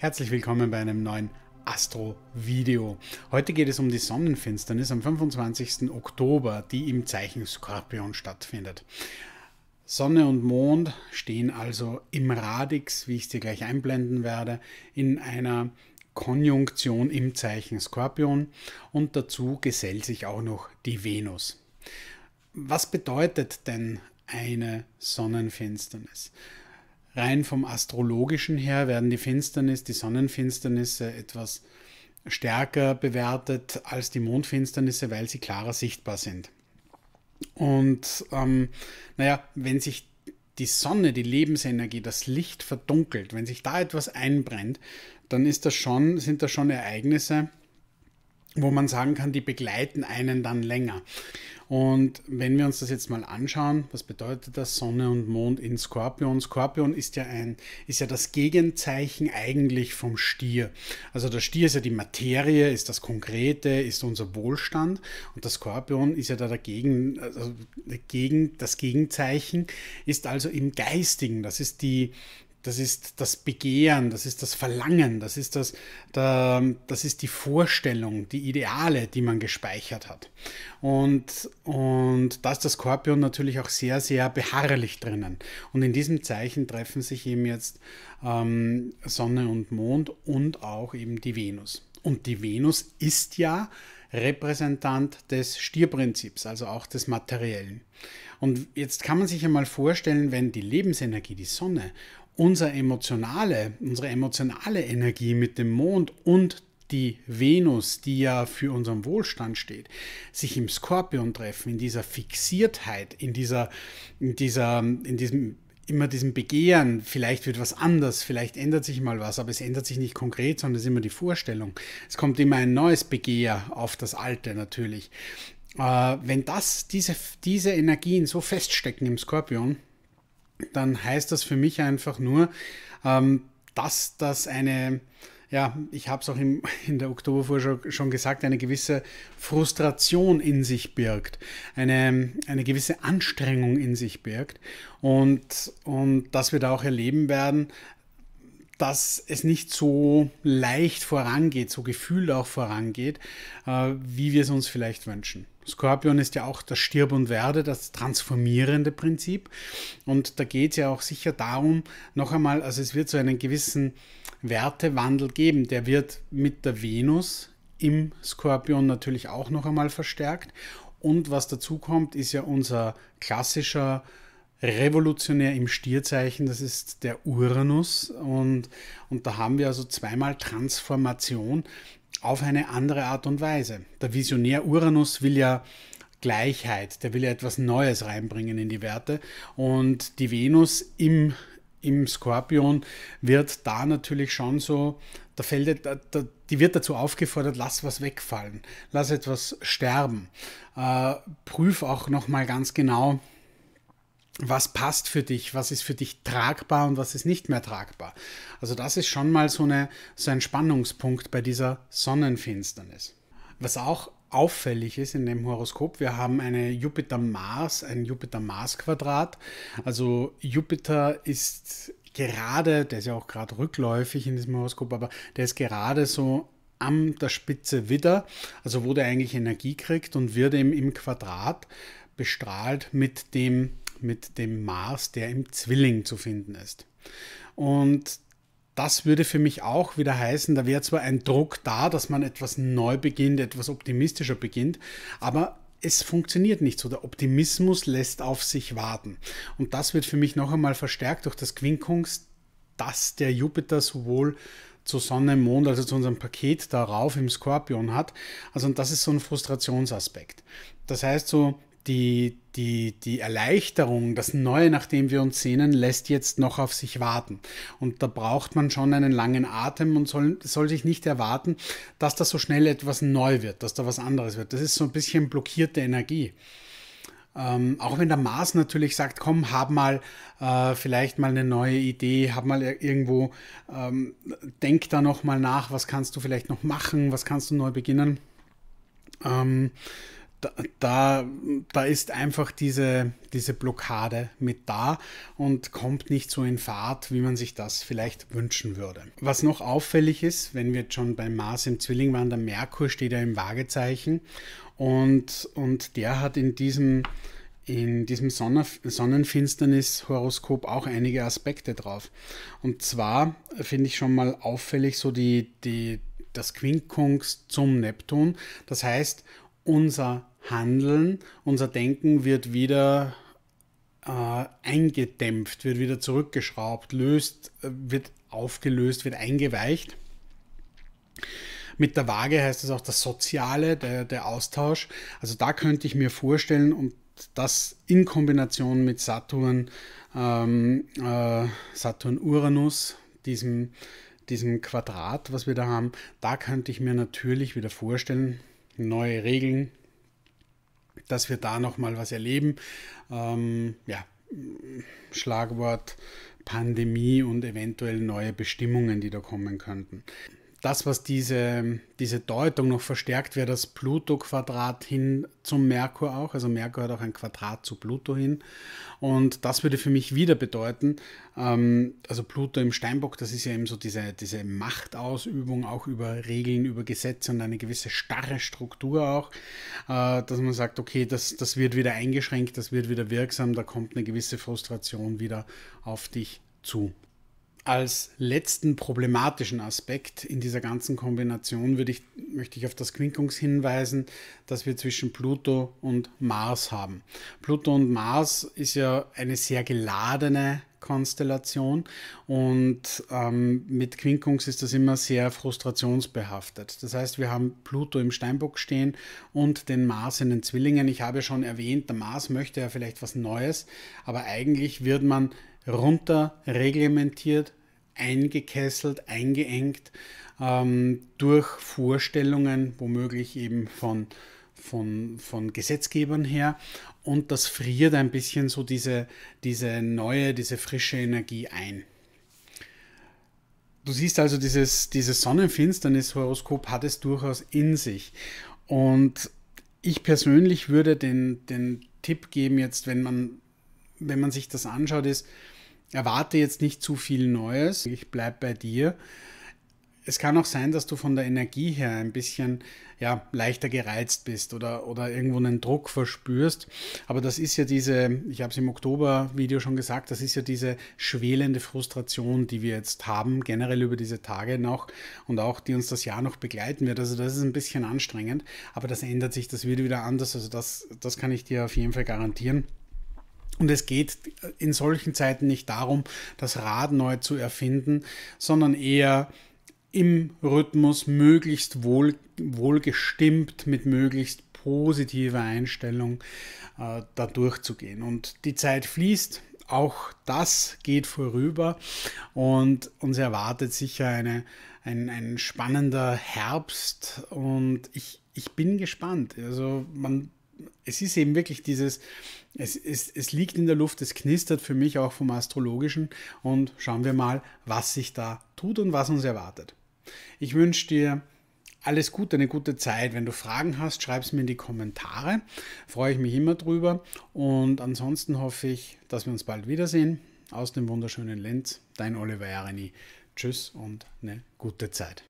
Herzlich willkommen bei einem neuen Astro-Video. Heute geht es um die Sonnenfinsternis am 25. Oktober, die im Zeichen Skorpion stattfindet. Sonne und Mond stehen also im Radix, wie ich es dir gleich einblenden werde, in einer Konjunktion im Zeichen Skorpion und dazu gesellt sich auch noch die Venus. Was bedeutet denn eine Sonnenfinsternis? rein vom astrologischen her werden die Finsternis, die Sonnenfinsternisse etwas stärker bewertet als die Mondfinsternisse, weil sie klarer sichtbar sind. Und ähm, naja, wenn sich die Sonne, die Lebensenergie, das Licht verdunkelt, wenn sich da etwas einbrennt, dann ist das schon, sind das schon Ereignisse, wo man sagen kann, die begleiten einen dann länger. Und wenn wir uns das jetzt mal anschauen, was bedeutet das Sonne und Mond in Skorpion? Skorpion ist ja ein, ist ja das Gegenzeichen eigentlich vom Stier. Also der Stier ist ja die Materie, ist das Konkrete, ist unser Wohlstand und der Skorpion ist ja da dagegen, also dagegen, das Gegenzeichen ist also im Geistigen. Das ist die, das ist das Begehren, das ist das Verlangen, das ist, das, das ist die Vorstellung, die Ideale, die man gespeichert hat. Und, und da ist das Skorpion natürlich auch sehr, sehr beharrlich drinnen. Und in diesem Zeichen treffen sich eben jetzt ähm, Sonne und Mond und auch eben die Venus. Und die Venus ist ja Repräsentant des Stierprinzips, also auch des Materiellen. Und jetzt kann man sich einmal vorstellen, wenn die Lebensenergie, die Sonne, unsere emotionale, unsere emotionale Energie mit dem Mond und die Venus, die ja für unseren Wohlstand steht, sich im Skorpion treffen, in dieser Fixiertheit, in dieser, in dieser, in diesem immer diesem Begehren, vielleicht wird was anders, vielleicht ändert sich mal was, aber es ändert sich nicht konkret, sondern es ist immer die Vorstellung. Es kommt immer ein neues Begehr auf das Alte natürlich. Äh, wenn das, diese, diese Energien so feststecken im Skorpion, dann heißt das für mich einfach nur, ähm, dass das eine, ja, ich habe es auch im, in der Oktobervorschau schon gesagt, eine gewisse Frustration in sich birgt, eine, eine gewisse Anstrengung in sich birgt und, und dass wir da auch erleben werden, dass es nicht so leicht vorangeht, so gefühlt auch vorangeht, äh, wie wir es uns vielleicht wünschen. Skorpion ist ja auch das Stirb und Werde, das transformierende Prinzip. Und da geht es ja auch sicher darum, noch einmal, also es wird so einen gewissen Wertewandel geben. Der wird mit der Venus im Skorpion natürlich auch noch einmal verstärkt. Und was dazu kommt, ist ja unser klassischer Revolutionär im Stierzeichen, das ist der Uranus. Und, und da haben wir also zweimal Transformation auf eine andere Art und Weise. Der Visionär Uranus will ja Gleichheit, der will ja etwas Neues reinbringen in die Werte und die Venus im, im Skorpion wird da natürlich schon so, da fällt, da, da, die wird dazu aufgefordert, lass was wegfallen, lass etwas sterben, äh, prüf auch nochmal ganz genau, was passt für dich, was ist für dich tragbar und was ist nicht mehr tragbar. Also das ist schon mal so, eine, so ein Spannungspunkt bei dieser Sonnenfinsternis. Was auch auffällig ist in dem Horoskop, wir haben eine Jupiter-Mars, ein Jupiter-Mars-Quadrat. Also Jupiter ist gerade, der ist ja auch gerade rückläufig in diesem Horoskop, aber der ist gerade so an der Spitze wieder, also wo der eigentlich Energie kriegt und wird eben im Quadrat bestrahlt mit dem mit dem Mars, der im Zwilling zu finden ist. Und das würde für mich auch wieder heißen, da wäre zwar ein Druck da, dass man etwas neu beginnt, etwas optimistischer beginnt, aber es funktioniert nicht so. Der Optimismus lässt auf sich warten. Und das wird für mich noch einmal verstärkt durch das Quinkungs, das der Jupiter sowohl zu Sonne, Mond, also zu unserem Paket darauf im Skorpion hat. Also und das ist so ein Frustrationsaspekt. Das heißt so, die, die, die Erleichterung, das Neue, nach dem wir uns sehnen, lässt jetzt noch auf sich warten. Und da braucht man schon einen langen Atem und soll, soll sich nicht erwarten, dass da so schnell etwas neu wird, dass da was anderes wird. Das ist so ein bisschen blockierte Energie. Ähm, auch wenn der Mars natürlich sagt, komm, hab mal äh, vielleicht mal eine neue Idee, hab mal irgendwo, ähm, denk da nochmal nach, was kannst du vielleicht noch machen, was kannst du neu beginnen. Ähm, da, da, da ist einfach diese, diese Blockade mit da und kommt nicht so in Fahrt, wie man sich das vielleicht wünschen würde. Was noch auffällig ist, wenn wir jetzt schon beim Mars im Zwilling waren, der Merkur steht ja im Waagezeichen und, und der hat in diesem, in diesem Sonnenfinsternis-Horoskop auch einige Aspekte drauf. Und zwar finde ich schon mal auffällig so die, die, das Quinkungs zum Neptun. Das heißt, unser Handeln, unser Denken wird wieder äh, eingedämpft, wird wieder zurückgeschraubt, löst, äh, wird aufgelöst, wird eingeweicht. Mit der Waage heißt es auch das Soziale, der, der Austausch. Also da könnte ich mir vorstellen, und das in Kombination mit Saturn, ähm, äh, Saturn-Uranus, diesem, diesem Quadrat, was wir da haben, da könnte ich mir natürlich wieder vorstellen, neue Regeln, dass wir da nochmal was erleben. Ähm, ja, Schlagwort Pandemie und eventuell neue Bestimmungen, die da kommen könnten das, was diese, diese Deutung noch verstärkt, wäre das Pluto-Quadrat hin zum Merkur auch. Also Merkur hat auch ein Quadrat zu Pluto hin. Und das würde für mich wieder bedeuten, ähm, also Pluto im Steinbock, das ist ja eben so diese, diese Machtausübung auch über Regeln, über Gesetze und eine gewisse starre Struktur auch, äh, dass man sagt, okay, das, das wird wieder eingeschränkt, das wird wieder wirksam, da kommt eine gewisse Frustration wieder auf dich zu. Als letzten problematischen Aspekt in dieser ganzen Kombination würde ich, möchte ich auf das Quinkungs hinweisen, dass wir zwischen Pluto und Mars haben. Pluto und Mars ist ja eine sehr geladene Konstellation und ähm, mit Quinkungs ist das immer sehr frustrationsbehaftet. Das heißt, wir haben Pluto im Steinbock stehen und den Mars in den Zwillingen. Ich habe schon erwähnt, der Mars möchte ja vielleicht was Neues, aber eigentlich wird man runter reglementiert, eingekesselt, eingeengt ähm, durch Vorstellungen, womöglich eben von, von, von Gesetzgebern her. Und das friert ein bisschen so diese, diese neue, diese frische Energie ein. Du siehst also, dieses, dieses Sonnenfinsternis-Horoskop hat es durchaus in sich. Und ich persönlich würde den, den Tipp geben, jetzt, wenn man, wenn man sich das anschaut, ist, erwarte jetzt nicht zu viel Neues. Ich bleibe bei dir. Es kann auch sein, dass du von der Energie her ein bisschen ja, leichter gereizt bist oder, oder irgendwo einen Druck verspürst. Aber das ist ja diese, ich habe es im Oktober-Video schon gesagt, das ist ja diese schwelende Frustration, die wir jetzt haben, generell über diese Tage noch und auch die uns das Jahr noch begleiten wird. Also das ist ein bisschen anstrengend, aber das ändert sich, das wird wieder anders. Also das, das kann ich dir auf jeden Fall garantieren. Und es geht in solchen Zeiten nicht darum, das Rad neu zu erfinden, sondern eher im Rhythmus möglichst wohl, wohlgestimmt mit möglichst positiver Einstellung äh, da durchzugehen. Und die Zeit fließt, auch das geht vorüber und uns erwartet sicher eine, ein, ein spannender Herbst und ich, ich bin gespannt. Also man es ist eben wirklich dieses, es, es, es liegt in der Luft, es knistert für mich auch vom Astrologischen und schauen wir mal, was sich da tut und was uns erwartet. Ich wünsche dir alles Gute, eine gute Zeit. Wenn du Fragen hast, schreib es mir in die Kommentare. Freue ich mich immer drüber. Und ansonsten hoffe ich, dass wir uns bald wiedersehen. Aus dem wunderschönen Lenz, dein Oliver Jareni. Tschüss und eine gute Zeit.